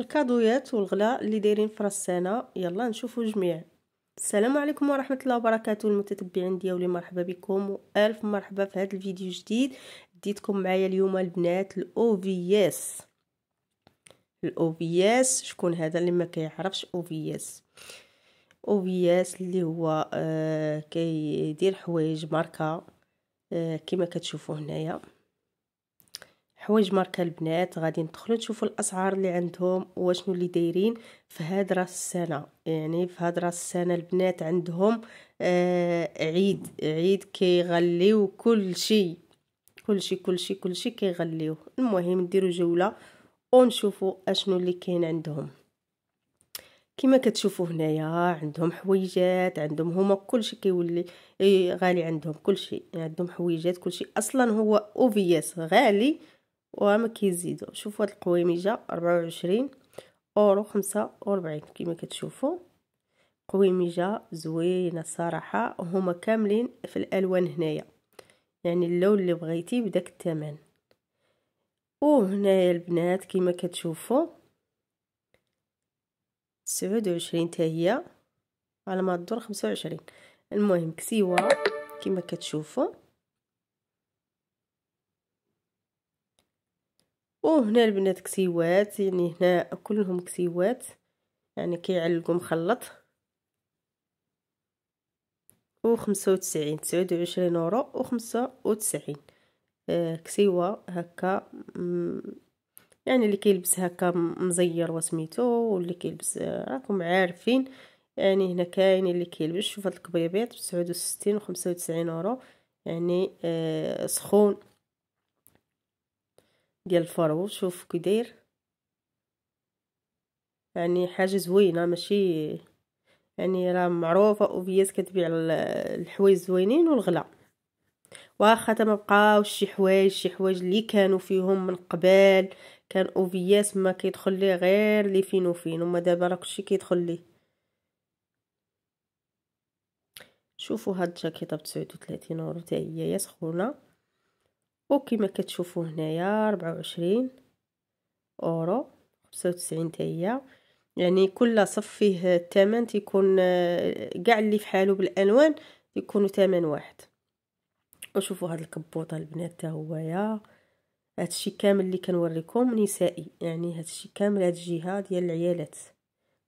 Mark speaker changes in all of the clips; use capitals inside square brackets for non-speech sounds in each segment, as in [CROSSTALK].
Speaker 1: الكادويات والغلاء اللي دايرين في راس السنه يلا نشوفوا جميع السلام عليكم ورحمه الله وبركاته المتتبعين ديالي مرحبا بكم والف مرحبا في هذا الفيديو جديد ديتكم معايا اليوم البنات الاو في اس الاو في اس شكون هذا اللي ما كيعرفش او في اس او في اس اللي هو آه كيدير حوايج ماركه آه كما كتشوفوا هنايا حوايج ماركه البنات غادي ندخلوا نشوفوا الاسعار اللي عندهم وشنو اللي دايرين في هاد راس السنه يعني في هاد راس السنه البنات عندهم آه عيد عيد كيغليو كل شيء كل شيء كل شيء كل شيء كيغليو المهم نديروا جوله ونشوفوا اشنو اللي كاين عندهم كما كتشوفوا هنايا عندهم حويجات عندهم هما كلشي كيولي غالي عندهم كلشي عندهم حويجات كلشي اصلا هو اوفيس غالي وما كيزيدو شوفوا هاد القويمجه 24 اورو 45 كما كتشوفوا قويمجه زوينه صراحه وهما كاملين في الالوان هنايا يعني اللون اللي بغيتي بداك الثمن وهنايا البنات كما كتشوفوا 29 حتى هي على ما الدور 25 المهم كسيوه كما كتشوفوا وهنا البنات كسيوات يعني هنا كلهم كسيوات يعني كيعلقوا مخلط و وتسعين تسعود وعشرين اورو وخمسة وتسعين آه، كسيوة هكا يعني اللي كيلبس هكا مزير وسميتو واللي كيلبس آه، راكم عارفين يعني هنا كاين اللي كيلبس شوف هاد الكبريبيات ب وستين وخمسة وتسعين اورو يعني آه، سخون ديال الفرو شوف كي داير يعني حاجه زوينه ماشي يعني راه معروفه اوفياس كتبيع الحوايج زوينين والغلا واخا حتى ما بقاوش شي حوايج شي حوايج اللي كانوا فيهم من قبل كان اوفياس ما كيدخل ليه غير لي فين وفين وما دابا راه كلشي كيدخل ليه شوفوا هاد الجاكيطه ب 39 اورو حتى هي يا سخونه وكما كتشوفوا هنايا 24 اورو 95 حتى يعني كل صف فيه الثمن تيكون كاع آه، اللي في حالو بالالوان يكونوا ثمن واحد وشوفوا هاد الكبوطه البنات حتى هويا هادشي كامل اللي كنوريكم نسائي يعني هادشي كامل هاد الجهه ديال العيالات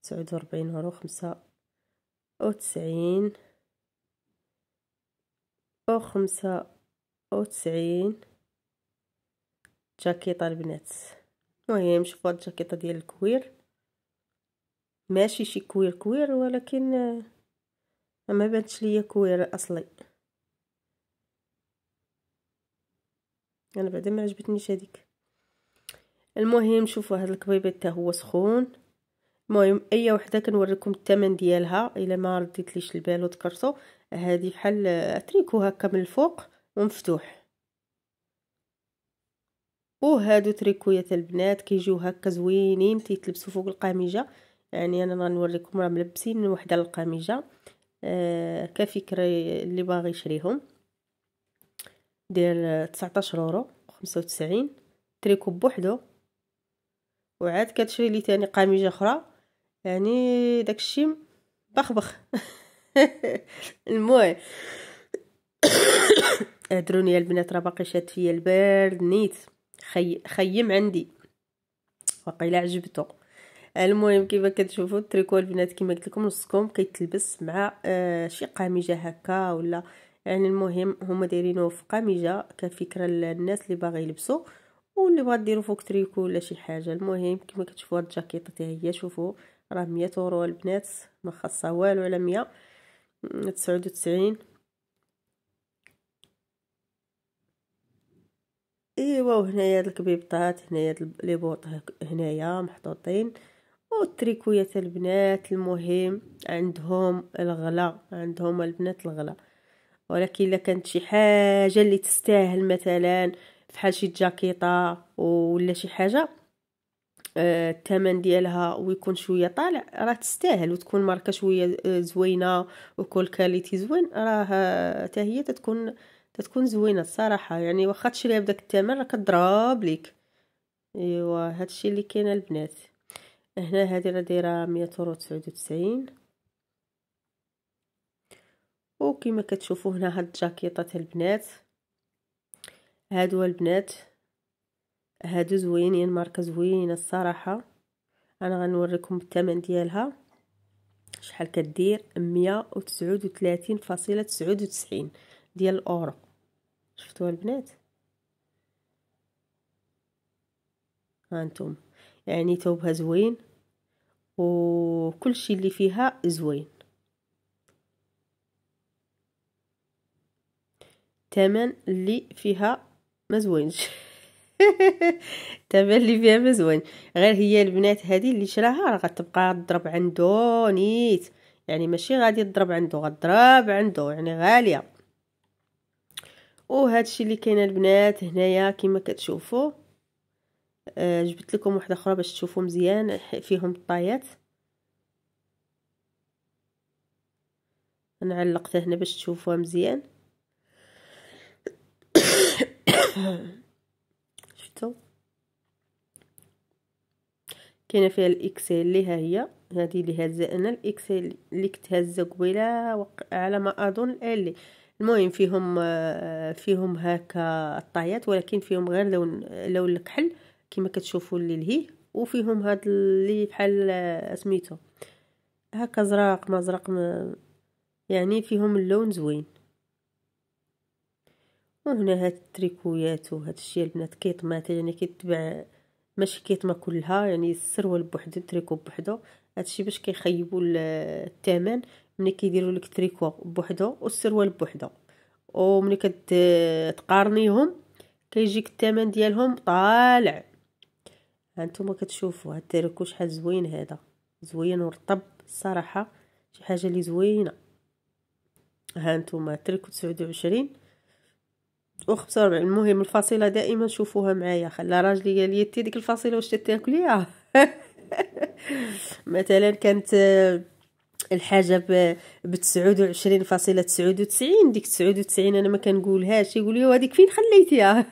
Speaker 1: 49 اورو 95 و 95 جاكيطه البنات المهم شوفوا الجاكيطه ديال الكوير ماشي شي كوير كوير ولكن آه، ما بانتش ليا كوير اصلي انا بعدا ما عجبتنيش هذيك المهم شوفوا هاد الكبيبي حتى هو سخون المهم اي وحده كنوريكم الثمن ديالها الا ما رديت ليش البال وتكرتو هذه بحال آه، تريكو هكا من الفوق ومفتوح وهادو تريكويات البنات كيجيو هكا زوينين تيتلبسوا فوق القميجه يعني انا غنوريكم راه ملبسين وحده القميجه آه كفكره اللي باغي يشريهم ديال 19 اورو 95 تريكو بوحدو وعاد كتشري لي تاني قميجه اخرى يعني داكشي بخبخ [LAUGHS] المهم [COUGHS] اعذروني البنات راه باقي شاد فيا البرد نيت خي... خيم عندي وقيل عجبتو المهم كيما كتشوفوا التريكو البنات كيما قلت لكم نصكم كيتلبس مع آه شي قميجه هكا ولا يعني المهم هما دايرينه في قميجه كفكره للناس اللي باغي يلبسوا واللي بغات ديروا فوق تريكو ولا شي حاجه المهم كيما كتشوفوا الجاكيطه حتى هي شوفوا راه 100 اورو البنات ما خاصها والو على 100 تسعود وتسعين ايوا وهنايا الكبيبطات هنايا لي بوط هنايا محطوطين والتريكويات البنات المهم عندهم الغلا عندهم البنات الغلا ولكن الا كانت شي حاجه اللي تستاهل مثلا فحال شي جاكيطه ولا شي حاجه آه الثمن ديالها ويكون شويه طالع راه تستاهل وتكون ماركه شويه آه، زوينه وكل كاليتي زوين راه حتى هي تتكون تتكون زوينه الصراحه يعني واخا تشريها بداك الثمن راه كضرب ليك ايوا هادشي اللي كاين البنات هنا هذه راه دايره 199 وكما كتشوفوا هنا هاد الجاكيطات البنات هادو البنات هادو زوينين ماركه زوينه الصراحه انا غنوريكم الثمن ديالها شحال كدير مية فاصلة تسعود ديال الاورا شفتوها البنات انتم يعني ثوبها زوين وكل شيء اللي فيها زوين تمن اللي فيها ما زوينش [LAUGHS] تمن اللي فيها ما زوين غير هي البنات هذه اللي شراها راه غتبقى تضرب عنده نيت يعني ماشي غادي تضرب عنده غتضرب عنده يعني غاليه وهذا الشيء اللي كاين البنات هنايا كما كتشوفوا آه، جبت لكم واحده اخرى باش تشوفوا مزيان فيهم الطايات انا علقتها هنا باش تشوفوها مزيان [COUGHS] شفتوا كاينه فيها الاكسيل اللي ها هي هذه اللي هازه انا الاكسيل اللي كنت هازه قبيله على ما اظن اللي المهم فيهم فيهم هكا الطايات ولكن فيهم غير لون لون الكحل كما كتشوفوا اللي لهيه وفيهم هاد اللي بحال سميتو هكا زراق ما زرق ما يعني فيهم اللون زوين وهنا هاد التريكويات وهاد الشيء البنات كيطمات يعني كيتبع ماشي كيطما كلها يعني السروال بوحدو التريكو بوحدو هادشي باش كيخيبوا الثمن ملي كيديروا لك تريكو بوحدو والسروال بوحدو وملي كتقارنيهم كيجيك الثمن ديالهم طالع هانتوما كتشوفوا هاد التريكو شحال زوين هذا زوين ورطب الصراحه شي حاجه اللي زوينه هانتوما تريكو 29 و 45 المهم الفصيله دائما شوفوها معايا خلى راجلي قال لي ديك الفصيله واش تاكليها [LAUGHS] مثلا كانت الحاجه ب 29.99 ديك 99 انا ما كنقولهاش يقول لي هذيك فين خليتيها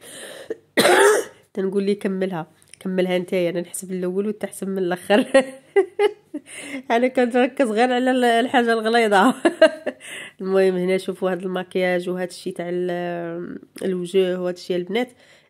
Speaker 1: [COUGHS] تنقول لي كملها كملها نتايا انا نحسب الاول وتحسب من الاخر [LAUGHS] انا كنتركز غير على الحاجه الغليظه [LAUGHS] المهم هنا شوفوا هذا المكياج وهذا الشيء تاع الوجه وهذا الشيء البنات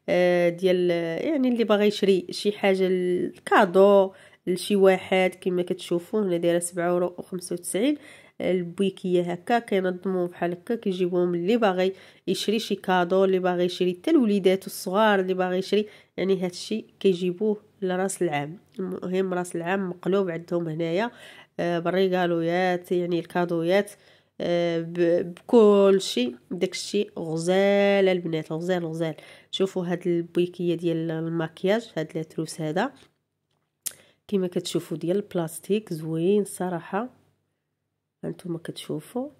Speaker 1: آه، ديال يعني اللي باغي يشري شي حاجه الكادو لشي واحد كما كتشوفوا هنا دايره سبعة يورو وخمسة وتسعين البويكيه هكا كينظموه بحال هكا كيجيبوهم اللي باغي يشري شي كادو اللي باغي يشري حتى الوليدات الصغار اللي باغي يشري يعني هادشي كيجيبوه لراس العام المهم راس العام مقلوب عندهم هنايا آه، بالريغالويات يعني الكادويات آه، بكل شيء داك الشيء غزال البنات غزال غزال شوفوا هاد البويكيه ديال الماكياج هاد لا تروس هذا كما كتشوفوا ديال البلاستيك زوين صراحه هانتوما كتشوفوا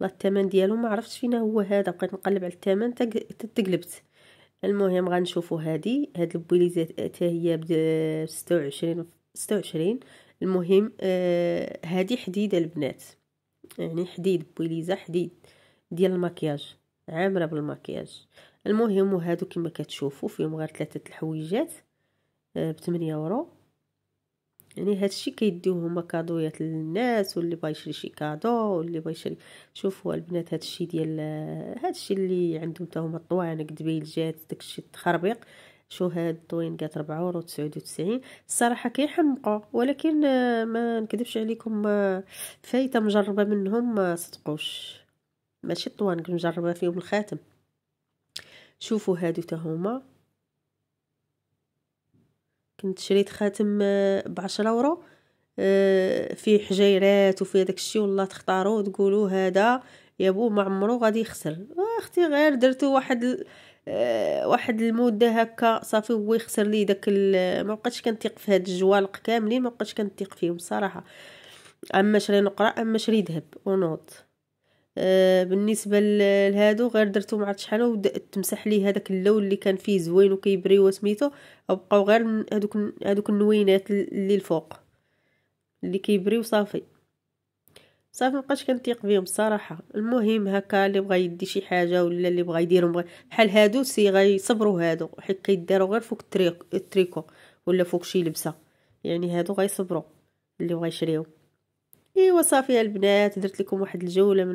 Speaker 1: لا الثمن ديالو ما عرفتش فينا هو هذا بقيت نقلب على الثمن تقلبت المهم غنشوفوا هادي هاد البوليزات حتى هي ب 26 26 المهم آه هادي حديده البنات يعني حديد بوليزه حديد ديال المكياج عامره بالمكياج المهم وهادو كما كتشوفوا فيهم غير ثلاثه الحويجات بثمانية يورو يعني هادشي كيديوه هما كادويات للناس واللي بغا يشري شي كادو واللي بغا يشري شوفوا البنات هادشي ديال هادشي اللي عندهم حتى هما جات داك داكشي التخربيق شو هاد الطوين قات 4 يورو 99 الصراحه كيحمقوا ولكن آه، ما نكذبش عليكم فايته مجربه منهم ما صدقوش ماشي الطوانك مجربه فيهم الخاتم شوفوا هادو تا هما كنت شريت خاتم آه، بعشرة اورو آه، فيه حجيرات وفيه داكشي والله تختاروا وتقولوا هذا يا بو ما عمرو غادي يخسر آه، اختي غير درتو واحد واحد المده هكا صافي هو يخسر لي داك ما بقيتش كنتيق في هاد الجوالق كاملين ما بقيتش كنتيق فيهم صراحه اما شري نقرا اما شري ذهب ونوض آه، بالنسبه لهادو غير درتو مع شحال تمسح ليه هذاك اللون اللي كان فيه زوين وكيبري وسميتو وبقاو غير هذوك هذوك النوينات اللي الفوق اللي كيبري وصافي صافي مابقاش كنتيق بهم الصراحه المهم هكا اللي بغى يدي شي حاجه ولا اللي بغى يديرهم بحال هادو سي غيصبروا هادو حيت كيداروا غير فوق التريك التريكو ولا فوق شي لبسه يعني هادو غيصبروا اللي بغى يشريو ايوا صافي البنات درت لكم واحد الجوله من